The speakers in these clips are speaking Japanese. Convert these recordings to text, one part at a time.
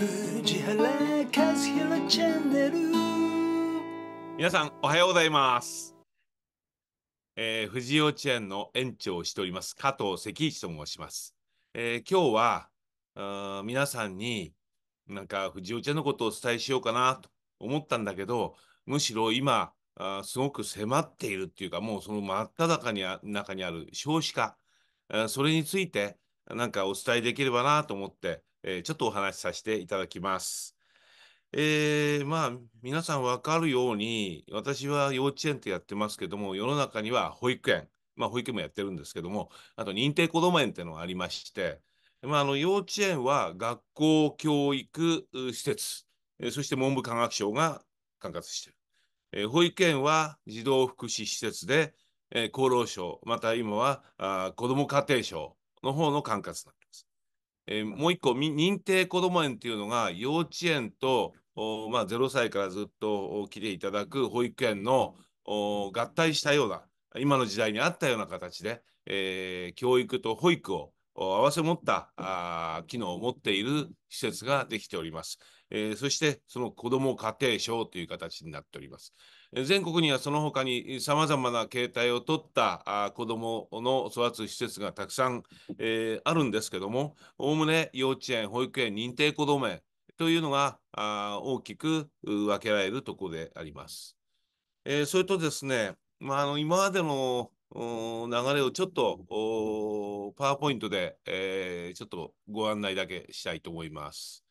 藤原チャンネル皆さんおはようございます、えー、藤幼稚園の園長をしております加藤関一と申します、えー、今日はあ皆さんになんか藤幼稚園のことをお伝えしようかなと思ったんだけどむしろ今あすごく迫っているっていうかもうその真っ只中にあ中にある少子化それについてなんかお伝えできればなと思ってえー、ちょっとお話しさせていただきます。えー、まあ皆さん分かるように私は幼稚園ってやってますけども世の中には保育園まあ保育園もやってるんですけどもあと認定こども園っていうのがありまして、まあ、あの幼稚園は学校教育施設そして文部科学省が管轄してる。えー、保育園は児童福祉施設で、えー、厚労省また今はあ子ども家庭省の方の管轄なえー、もう一個認定こども園っていうのが幼稚園とまあ、0歳からずっと来ていただく保育園の合体したような今の時代にあったような形で、えー、教育と保育を併せ持ったあ機能を持っている施設ができております、えー、そしてその子ども家庭省という形になっております。全国にはその他にさまざまな形態をとった子どもの育つ施設がたくさん、えー、あるんですけどもおおむね幼稚園保育園認定こども園というのが大きく分けられるところであります。えー、それとですね、まあ、あの今までの流れをちょっとパワーポイントで、えー、ちょっとご案内だけしたいと思います。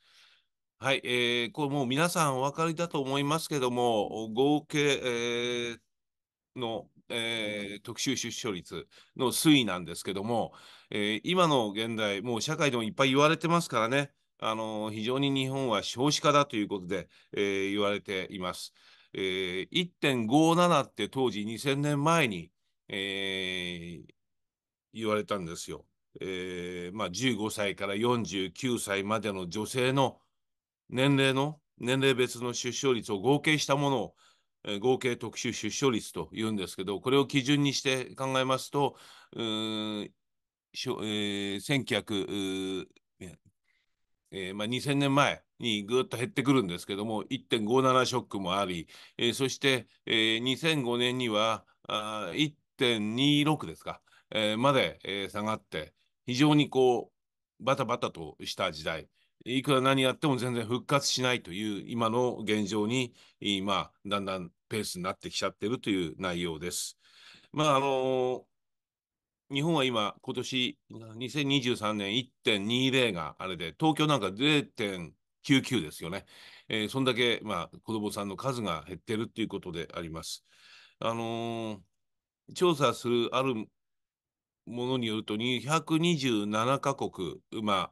はい、えー、これもう皆さんお分かりだと思いますけども、合計、えー、の、えー、特殊出生率の推移なんですけども、えー、今の現代、もう社会でもいっぱい言われてますからね、あの非常に日本は少子化だということで、えー、言われています。えー、1.57って当時2000年前に、えー、言われたんですよ。えーまあ、15歳から49歳までの女性の年齢の年齢別の出生率を合計したものを、えー、合計特殊出生率というんですけどこれを基準にして考えますとうえー、えーまあ、2000年前にぐっと減ってくるんですけども1.57ショックもあり、えー、そして、えー、2005年にはあ1.26ですか、えー、まで、えー、下がって非常にこうバタバタとした時代、いくら何やっても全然復活しないという今の現状に今だんだんペースになってきちゃってるという内容です。まああの日本は今今年2023年1.20があれで東京なんか0.99ですよね。えー、そんだけ、まあ、子どもさんの数が減ってるっていうことであります。あのー、調査するあるものによると227カ国、まあ、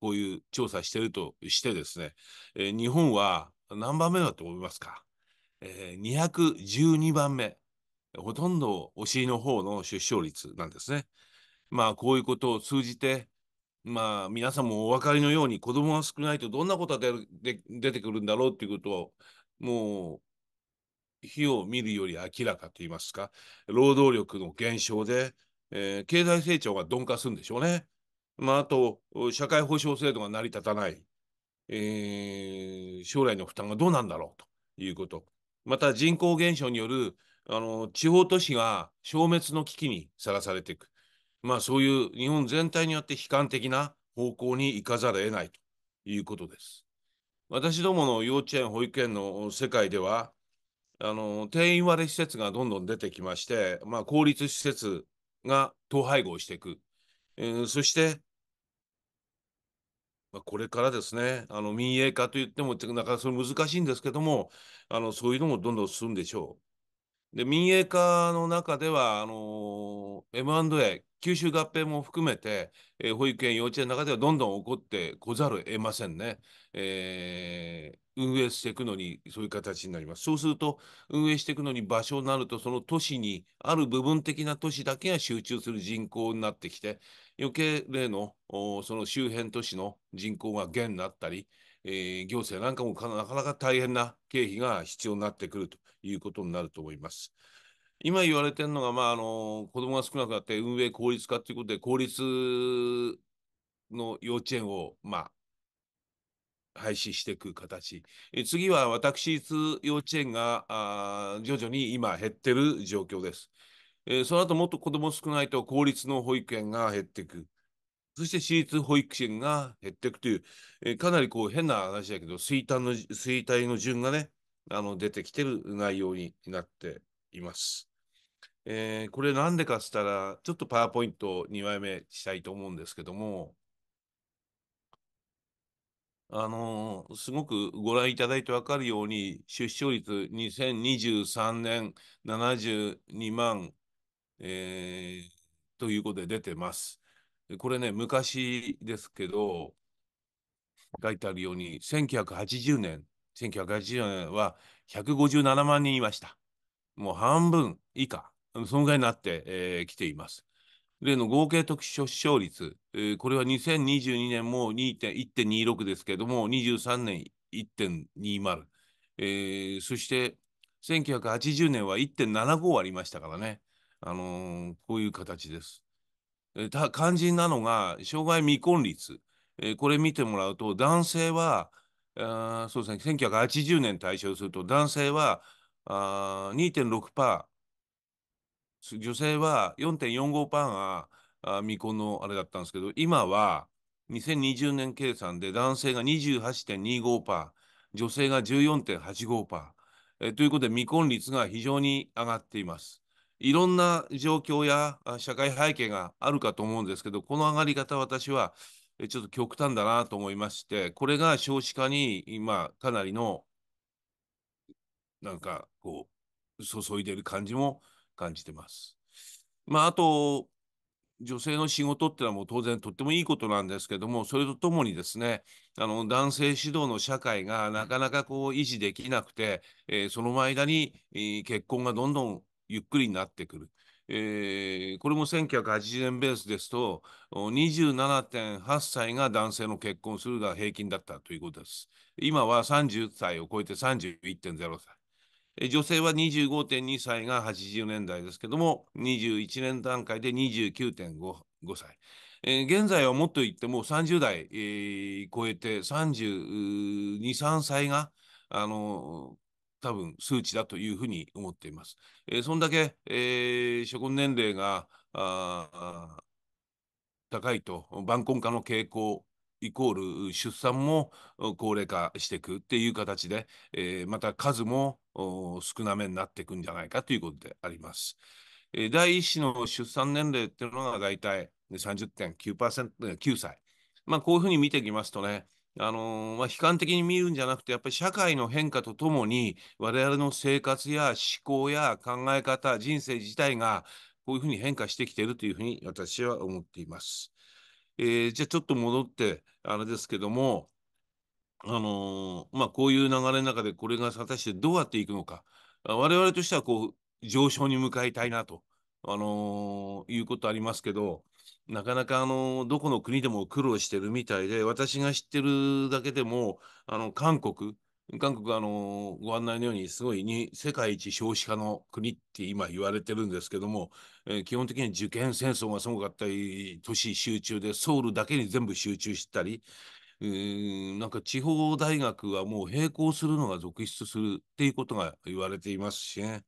こういう調査してるとしてですね、えー、日本は何番目だと思いますか、えー、?212 番目。ほとんどお尻の方の出生率なんですね。まあこういうことを通じて、まあ皆さんもお分かりのように子供が少ないとどんなことが出出てくるんだろうということをもう火を見るより明らかと言いますか、労働力の減少で、えー、経済成長が鈍化するんでしょうね。まあ、あと、社会保障制度が成り立たない、えー、将来の負担がどうなんだろうということ、また人口減少によるあの地方都市が消滅の危機にさらされていく、まあ、そういう日本全体によって悲観的な方向に行かざるを得ないということです。私どもの幼稚園、保育園の世界では、あの定員割れ施設がどんどん出てきまして、まあ、公立施設が統廃合していく、えー、そしてこれからですね、あの民営化といっても、なかなかそれ難しいんですけども、あのそういうのもどんどん進んでしょう。で、民営化の中では、あの M&A、吸収合併も含めて、えー、保育園、幼稚園の中ではどんどん起こってこざるを得ませんね。えー、運営していくのに、そういう形になります。そうすると、運営していくのに場所になると、その都市に、ある部分的な都市だけが集中する人口になってきて、余計例の、その周辺都市の人口が減になったり、えー、行政なんかもなかなか大変な経費が必要になってくるということになると思います。今言われてるのが、まあ、あの子どもが少なくなって運営効率化ということで、公立の幼稚園を、まあ、廃止していく形。次は私立幼稚園があ徐々に今減ってる状況です。えー、その後もっと子ども少ないと公立の保育園が減っていく。そして私立保育園が減っていくという、えー、かなりこう変な話だけど衰退の衰退の順がねあの出てきてる内容になっています。えー、これなんでかっつったらちょっとパワーポイント2枚目したいと思うんですけどもあのー、すごくご覧いただいて分かるように、出生率2023年72万、えー、ということで出てます。これね、昔ですけど、書いてあるように、1980年、1980年は157万人いました。もう半分以下、そのぐらいになってき、えています。例の合計特殊出生率、えー、これは2022年も1.26ですけれども、23年1.20、えー、そして1980年は1.75ありましたからね、あのー、こういう形です。えー、肝心なのが、障害未婚率、えー、これ見てもらうと、男性は、あそうですね、1980年対象すると、男性はあ2.6%、女性は4.45%が未婚のあれだったんですけど、今は2020年計算で男性が28.25%、女性が14.85%、えということで未婚率が非常に上がっています。いろんな状況や社会背景があるかと思うんですけど、この上がり方、私はちょっと極端だなと思いまして、これが少子化に今、かなりのなんかこう、注いでる感じも感じてます。まあ、あと、女性の仕事っていうのはもう当然とってもいいことなんですけども、それとともにですね、あの男性指導の社会がなかなかこう維持できなくて、えー、その間に、えー、結婚がどんどんゆっくりになってくる。えー、これも1980年ベースですと、27.8歳が男性の結婚するが平均だったということです。今は30歳を超えて31.0歳。女性は25.2歳が80年代ですけども、21年段階で29.5歳。えー、現在はもっと言っても30代、えー、超えて32、3歳が、あの多分数値だというふうに思っています。えー、そんだけ、えー、初婚年齢が高いと、晩婚化の傾向イコール出産も高齢化していくっていう形で、えー、また数も少なめになっていくんじゃないかということであります。えー、第一子の出産年齢っていうのが大体30.9%、9歳。まあ、こういうふうに見ていきますとね、あのー、まあ、悲観的に見るんじゃなくてやっぱり社会の変化とともに我々の生活や思考や考え方人生自体がこういうふうに変化してきているというふうに私は思っています。えー、じゃあちょっと戻って、あれですけども、あのー、まあ、こういう流れの中でこれが果たしてどうやっていくのか。我々としてはこう、上昇に向かいたいなと、あのー、いうことありますけど、なかなかあの、どこの国でも苦労してるみたいで、私が知ってるだけでも、あの、韓国、韓国はあのご案内のように、すごいに世界一少子化の国って今言われてるんですけども、えー、基本的に受験戦争がすごかったり、都市集中でソウルだけに全部集中したり、うんなんか地方大学はもう並行するのが続出するっていうことが言われていますしね。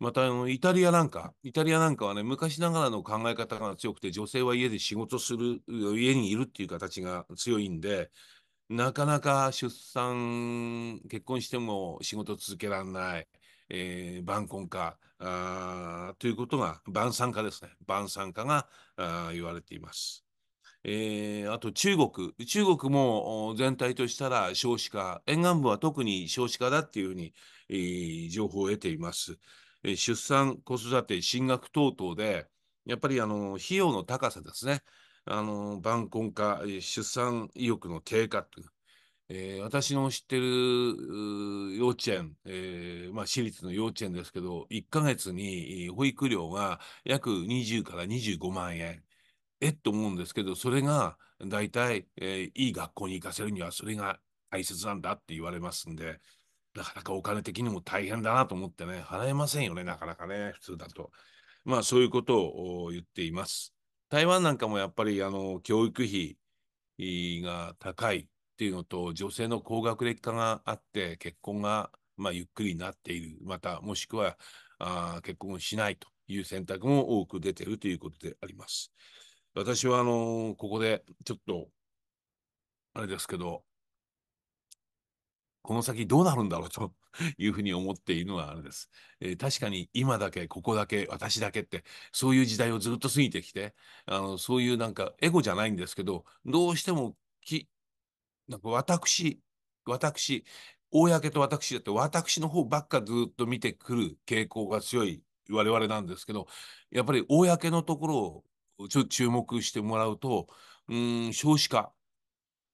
またあのイタリアなんか、イタリアなんかはね、昔ながらの考え方が強くて、女性は家で仕事する、家にいるっていう形が強いんで、なかなか出産、結婚しても仕事続けられない、えー、晩婚化あということが、晩産化ですね、晩産化があ言われています。えー、あと中国、中国も全体としたら少子化、沿岸部は特に少子化だっていうふうに、えー、情報を得ています。え出産、子育て、進学等々で、やっぱりあの費用の高さですね、あの、晩婚化、出産意欲の低下という、えー、私の知ってる幼稚園、えー、まあ、私立の幼稚園ですけど、1ヶ月に保育料が約20から25万円。えっと思うんですけど、それが大体、えー、いい学校に行かせるにはそれが大切なんだって言われますんで、なかなかお金的にも大変だなと思ってね、払えませんよね、なかなかね、普通だと。まあそういうことを言っています。台湾なんかもやっぱりあの教育費が高いっていうのと、女性の高学歴化があって、結婚が、まあ、ゆっくりになっている、またもしくはあ結婚しないという選択も多く出てるということであります。私はあのここでちょっとあれですけど、この先どうなるんだろうと いうふうに思っているのはあれです。えー、確かに今だけ、ここだけ、私だけって、そういう時代をずっと過ぎてきて、あのそういうなんかエゴじゃないんですけど、どうしてもき、なんか私、私、公と私だって私の方ばっかずっと見てくる傾向が強い我々なんですけど、やっぱり公のところをちょっと注目してもらうと、うん、少子化。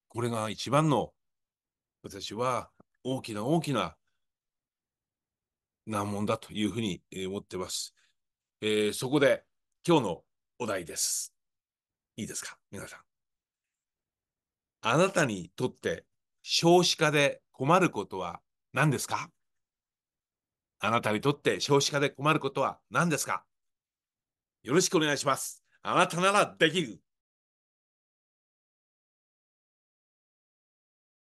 これが一番の私は大きな大きな難問だというふうに思ってます。えー、そこで今日のお題です。いいですか皆さん。あなたにとって少子化で困ることは何ですかあなたにとって少子化で困ることは何ですかよろしくお願いします。あなたならできる。